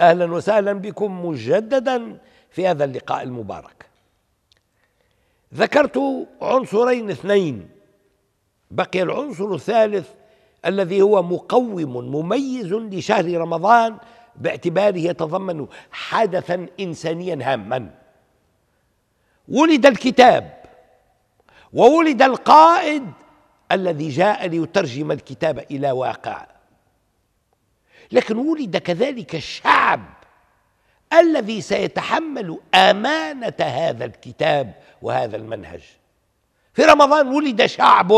اهلا وسهلا بكم مجددا في هذا اللقاء المبارك ذكرت عنصرين اثنين بقي العنصر الثالث الذي هو مقوم مميز لشهر رمضان باعتباره يتضمن حدثا انسانيا هاما ولد الكتاب وولد القائد الذي جاء ليترجم الكتاب الى واقع لكن ولد كذلك الشعب الذي سيتحمل امانه هذا الكتاب وهذا المنهج في رمضان ولد شعب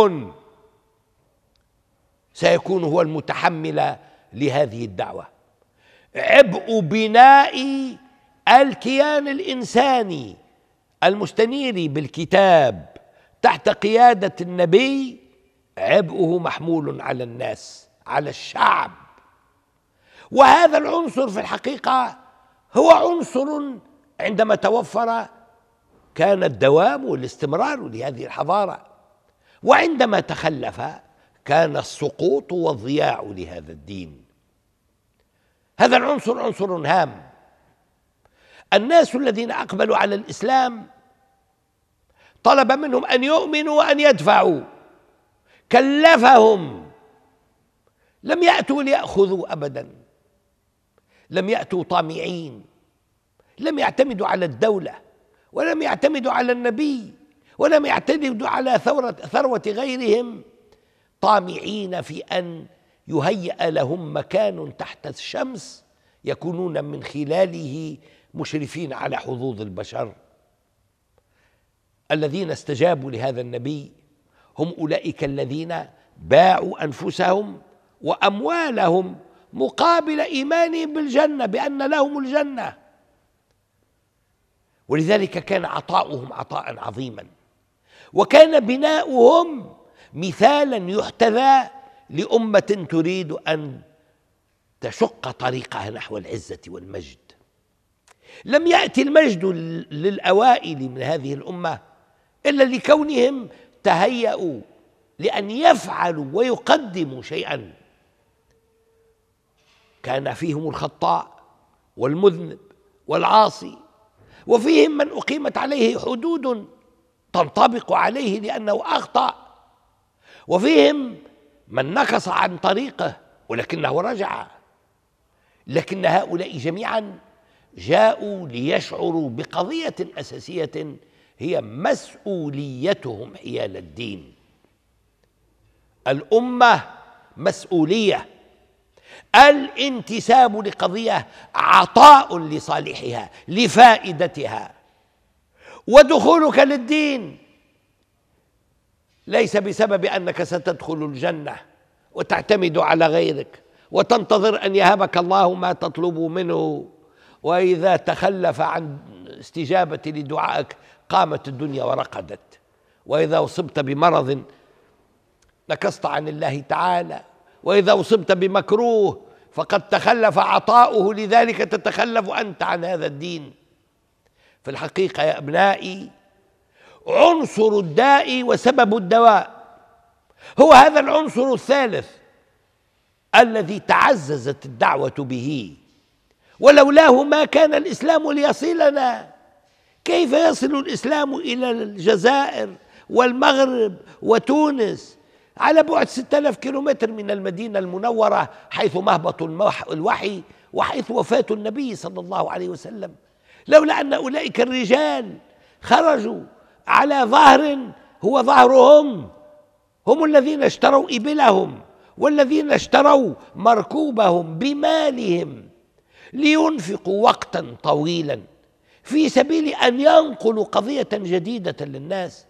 سيكون هو المتحمل لهذه الدعوه عبء بناء الكيان الانساني المستنير بالكتاب تحت قياده النبي عبئه محمول على الناس على الشعب وهذا العنصر في الحقيقة هو عنصر عندما توفر كان الدوام والاستمرار لهذه الحضارة وعندما تخلف كان السقوط والضياع لهذا الدين هذا العنصر عنصر هام الناس الذين أقبلوا على الإسلام طلب منهم أن يؤمنوا وأن يدفعوا كلفهم لم يأتوا ليأخذوا أبداً لم يأتوا طامعين لم يعتمدوا على الدولة ولم يعتمدوا على النبي ولم يعتمدوا على ثورة ثروة غيرهم طامعين في أن يهيأ لهم مكان تحت الشمس يكونون من خلاله مشرفين على حظوظ البشر الذين استجابوا لهذا النبي هم أولئك الذين باعوا أنفسهم وأموالهم مقابل إيمانهم بالجنة بأن لهم الجنة ولذلك كان عطاؤهم عطاء عظيما وكان بناؤهم مثالا يحتذى لأمة تريد أن تشق طريقها نحو العزة والمجد لم يأتي المجد للأوائل من هذه الأمة إلا لكونهم تهيأوا لأن يفعلوا ويقدموا شيئا كان فيهم الخطاء والمذنب والعاصي وفيهم من اقيمت عليه حدود تنطبق عليه لانه اخطا وفيهم من نكص عن طريقه ولكنه رجع لكن هؤلاء جميعا جاءوا ليشعروا بقضيه اساسيه هي مسؤوليتهم حيال الدين الامه مسؤوليه الانتساب لقضية عطاء لصالحها لفائدتها ودخولك للدين ليس بسبب أنك ستدخل الجنة وتعتمد على غيرك وتنتظر أن يهبك الله ما تطلب منه وإذا تخلف عن استجابة لدعائك قامت الدنيا ورقدت وإذا أصبت بمرض نكصت عن الله تعالى واذا اصبت بمكروه فقد تخلف عطاؤه لذلك تتخلف انت عن هذا الدين في الحقيقه يا ابنائي عنصر الداء وسبب الدواء هو هذا العنصر الثالث الذي تعززت الدعوه به ولولاه ما كان الاسلام ليصلنا كيف يصل الاسلام الى الجزائر والمغرب وتونس على بعد 6000 كيلومتر من المدينة المنورة حيث مهبط الوحي وحيث وفاة النبي صلى الله عليه وسلم لولا أن أولئك الرجال خرجوا على ظهر هو ظهرهم هم الذين اشتروا إبلهم والذين اشتروا مركوبهم بمالهم لينفقوا وقتا طويلا في سبيل أن ينقلوا قضية جديدة للناس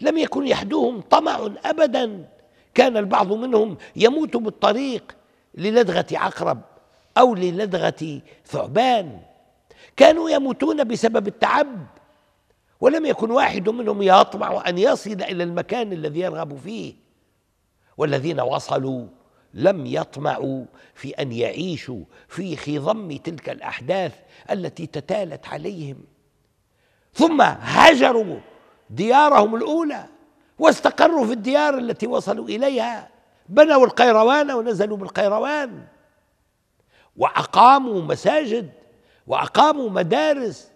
لم يكن يحدوهم طمع أبداً كان البعض منهم يموت بالطريق للدغة عقرب أو للدغة ثعبان كانوا يموتون بسبب التعب ولم يكن واحد منهم يطمع أن يصل إلى المكان الذي يرغب فيه والذين وصلوا لم يطمعوا في أن يعيشوا في خضم تلك الأحداث التي تتالت عليهم ثم هجروا ديارهم الأولى واستقروا في الديار التي وصلوا إليها بنوا القيروان ونزلوا بالقيروان وأقاموا مساجد وأقاموا مدارس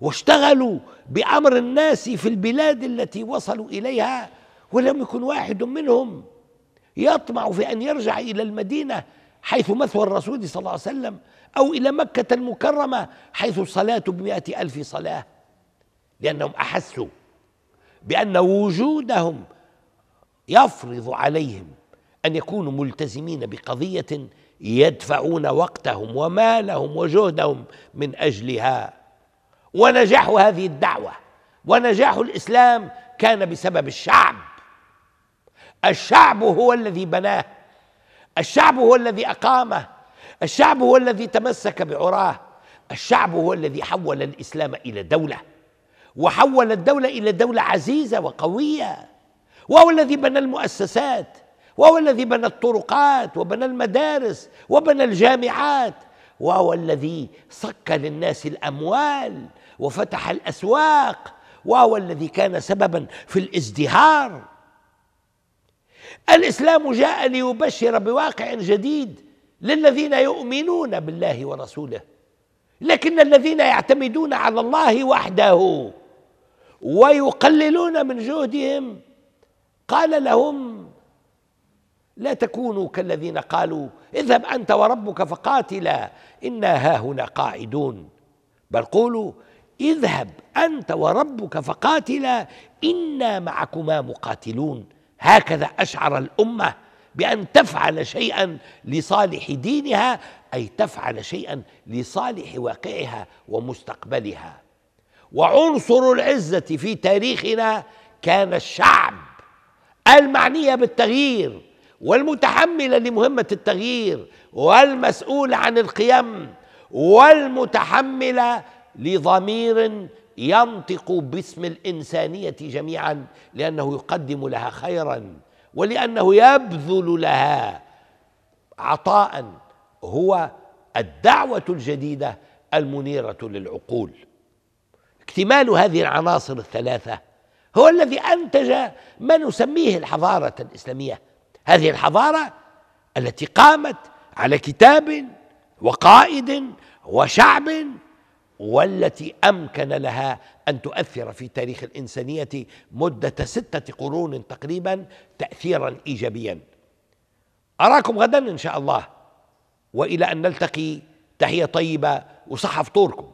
واشتغلوا بأمر الناس في البلاد التي وصلوا إليها ولم يكن واحد منهم يطمع في أن يرجع إلى المدينة حيث مثوى الرسول صلى الله عليه وسلم أو إلى مكة المكرمة حيث الصلاة بمئة ألف صلاة لأنهم أحسوا بأن وجودهم يفرض عليهم أن يكونوا ملتزمين بقضية يدفعون وقتهم ومالهم وجهدهم من أجلها ونجاح هذه الدعوة ونجاح الإسلام كان بسبب الشعب الشعب هو الذي بناه الشعب هو الذي أقامه الشعب هو الذي تمسك بعراه الشعب هو الذي حول الإسلام إلى دولة وحول الدولة إلى دولة عزيزة وقوية وهو الذي بنى المؤسسات وهو الذي بنى الطرقات وبنى المدارس وبنى الجامعات وهو الذي صك للناس الأموال وفتح الأسواق وهو الذي كان سببا في الازدهار الإسلام جاء ليبشر بواقع جديد للذين يؤمنون بالله ورسوله لكن الذين يعتمدون على الله وحده ويقللون من جهدهم قال لهم لا تكونوا كالذين قالوا اذهب انت وربك فقاتلا انا هاهنا قاعدون بل قولوا اذهب انت وربك فقاتلا انا معكما مقاتلون هكذا اشعر الامه بان تفعل شيئا لصالح دينها اي تفعل شيئا لصالح واقعها ومستقبلها وعنصر العزة في تاريخنا كان الشعب المعنية بالتغيير والمتحملة لمهمة التغيير والمسؤولة عن القيم والمتحملة لضمير ينطق باسم الإنسانية جميعا لأنه يقدم لها خيرا ولأنه يبذل لها عطاء هو الدعوة الجديدة المنيرة للعقول اكتمال هذه العناصر الثلاثة هو الذي أنتج ما نسميه الحضارة الإسلامية هذه الحضارة التي قامت على كتاب وقائد وشعب والتي أمكن لها أن تؤثر في تاريخ الإنسانية مدة ستة قرون تقريبا تأثيرا إيجابيا أراكم غدا إن شاء الله وإلى أن نلتقي تحية طيبة وصحة فطوركم